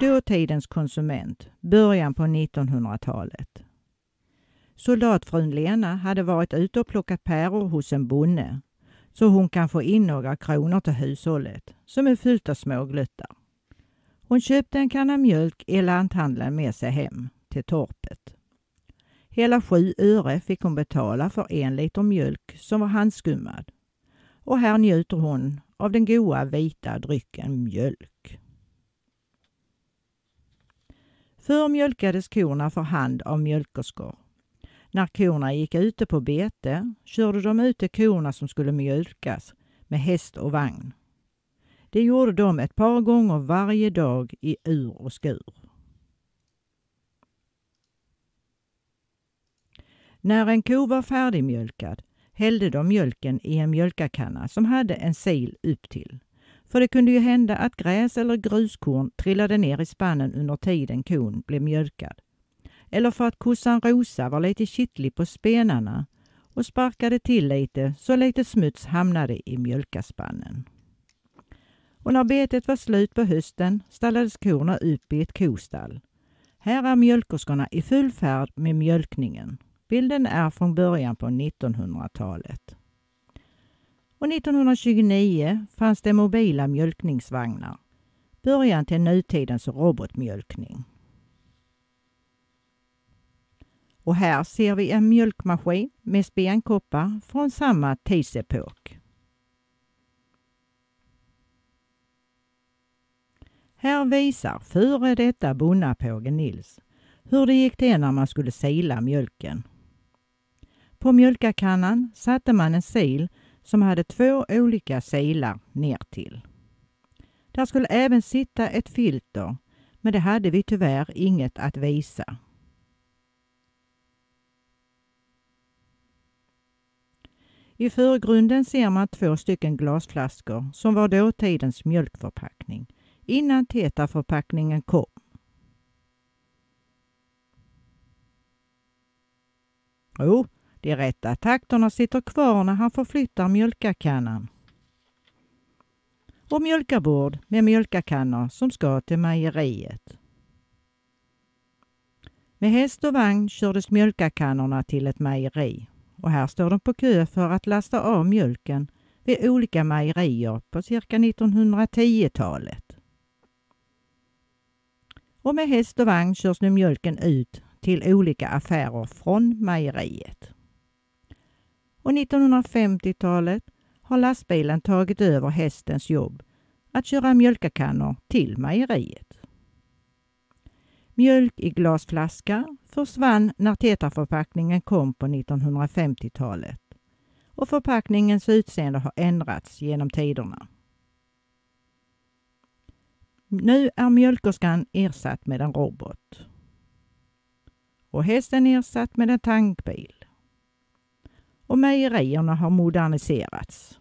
dåtidens konsument, början på 1900-talet. Soldatfrun Lena hade varit ute och plockat päror hos en bonde så hon kan få in några kronor till hushållet som är fyllt av smågluttar. Hon köpte en kanna mjölk i lanthandeln med sig hem till torpet. Hela sju öre fick hon betala för en liter mjölk som var handskummad. Och här njuter hon av den goda vita drycken mjölk. Förr mjölkades korna för hand av mjölkerskor. När korna gick ute på bete körde de ut de korna som skulle mjölkas med häst och vagn. Det gjorde de ett par gånger varje dag i ur och skur. När en ko var färdigmjölkad hällde de mjölken i en mjölkakanna som hade en sil upp till. För det kunde ju hända att gräs eller gruskorn trillade ner i spannen under tiden kon blev mjölkad. Eller för att kossan Rosa var lite kittlig på spenarna och sparkade till lite så lite smuts hamnade i mjölkaspannen. Och när betet var slut på hösten stallades korna upp i ett kostall. Här är mjölkerskorna i full färd med mjölkningen. Bilden är från början på 1900-talet och 1929 fanns det mobila mjölkningsvagnar. Början till nutidens robotmjölkning. Och här ser vi en mjölkmaskin med spenkoppar från samma tidsepok. Här visar före detta bonnapågen Nils hur det gick till när man skulle sila mjölken. På mjölkarkannan satte man en sil som hade två olika silar ner till. Där skulle även sitta ett filter men det hade vi tyvärr inget att visa. I förgrunden ser man två stycken glasflaskor som var dåtidens mjölkförpackning innan tetaförpackningen kom. Jo, de rätta takterna sitter kvar när han förflyttar mjölkakannan. Och mjölkabord med mjölkakannor som ska till mejeriet. Med häst och vagn kördes mjölkakannorna till ett mejeri och här står de på kö för att lasta av mjölken vid olika mejerier på cirka 1910-talet. Och med häst och vagn körs nu mjölken ut till olika affärer från mejeriet och 1950-talet har lastbilen tagit över hästens jobb att köra mjölkakannor till mejeriet. Mjölk i glasflaska försvann när tetraförpackningen kom på 1950-talet och förpackningens utseende har ändrats genom tiderna. Nu är mjölkerskan ersatt med en robot och hästen ersatt med en tankbil och mejerierna har moderniserats.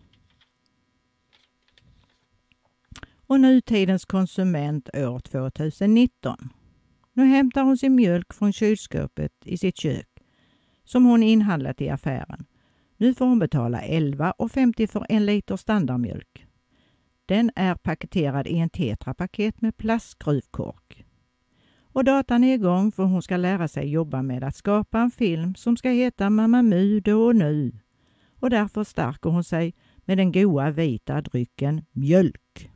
Och nutidens konsument år 2019. Nu hämtar hon sin mjölk från kylskåpet i sitt kök som hon inhandlat i affären. Nu får hon betala 11,50 för en liter standardmjölk. Den är paketerad i en tetrapaket med plastskruvkork och datan är igång för hon ska lära sig jobba med att skapa en film som ska heta Mamma Mu då och nu. Och därför stärker hon sig med den goda vita drycken mjölk.